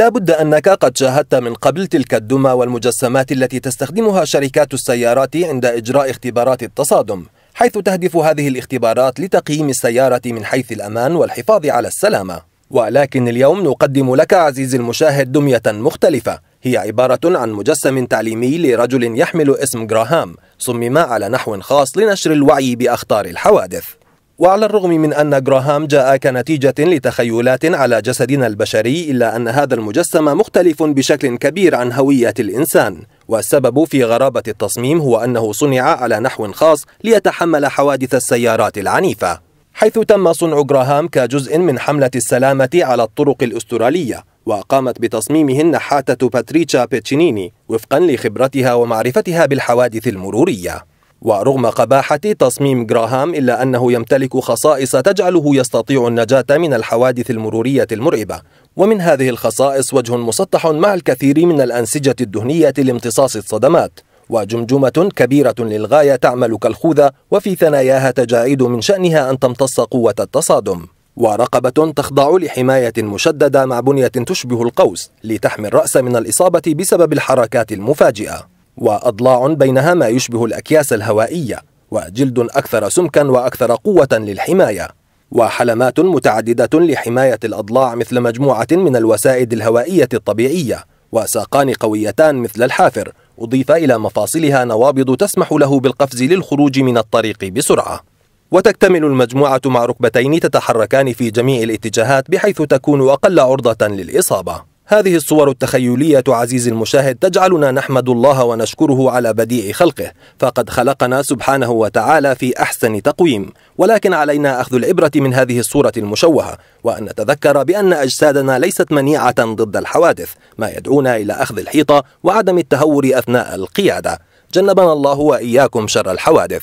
لا بد أنك قد شاهدت من قبل تلك الدمى والمجسمات التي تستخدمها شركات السيارات عند إجراء اختبارات التصادم حيث تهدف هذه الاختبارات لتقييم السيارة من حيث الأمان والحفاظ على السلامة ولكن اليوم نقدم لك عزيزي المشاهد دمية مختلفة هي عبارة عن مجسم تعليمي لرجل يحمل اسم جراهام صمم على نحو خاص لنشر الوعي بأخطار الحوادث وعلى الرغم من أن جراهام جاء كنتيجة لتخيلات على جسدنا البشري إلا أن هذا المجسم مختلف بشكل كبير عن هوية الإنسان والسبب في غرابة التصميم هو أنه صنع على نحو خاص ليتحمل حوادث السيارات العنيفة حيث تم صنع جراهام كجزء من حملة السلامة على الطرق الأسترالية وقامت بتصميمه النحاتة باتريتشا بيتشينيني وفقا لخبرتها ومعرفتها بالحوادث المرورية ورغم قباحة تصميم جراهام إلا أنه يمتلك خصائص تجعله يستطيع النجاة من الحوادث المرورية المرعبة ومن هذه الخصائص وجه مسطح مع الكثير من الأنسجة الدهنية لامتصاص الصدمات وجمجمة كبيرة للغاية تعمل كالخوذة وفي ثناياها تجاعيد من شأنها أن تمتص قوة التصادم ورقبة تخضع لحماية مشددة مع بنية تشبه القوس لتحمي الرأس من الإصابة بسبب الحركات المفاجئة وأضلاع بينها ما يشبه الأكياس الهوائية وجلد أكثر سمكا وأكثر قوة للحماية وحلمات متعددة لحماية الأضلاع مثل مجموعة من الوسائد الهوائية الطبيعية وساقان قويتان مثل الحافر أضيف إلى مفاصلها نوابض تسمح له بالقفز للخروج من الطريق بسرعة وتكتمل المجموعة مع ركبتين تتحركان في جميع الاتجاهات بحيث تكون أقل عرضة للإصابة هذه الصور التخيلية عزيزي المشاهد تجعلنا نحمد الله ونشكره على بديع خلقه فقد خلقنا سبحانه وتعالى في أحسن تقويم ولكن علينا أخذ العبرة من هذه الصورة المشوهة وأن نتذكر بأن أجسادنا ليست منيعة ضد الحوادث ما يدعونا إلى أخذ الحيطة وعدم التهور أثناء القيادة جنبنا الله وإياكم شر الحوادث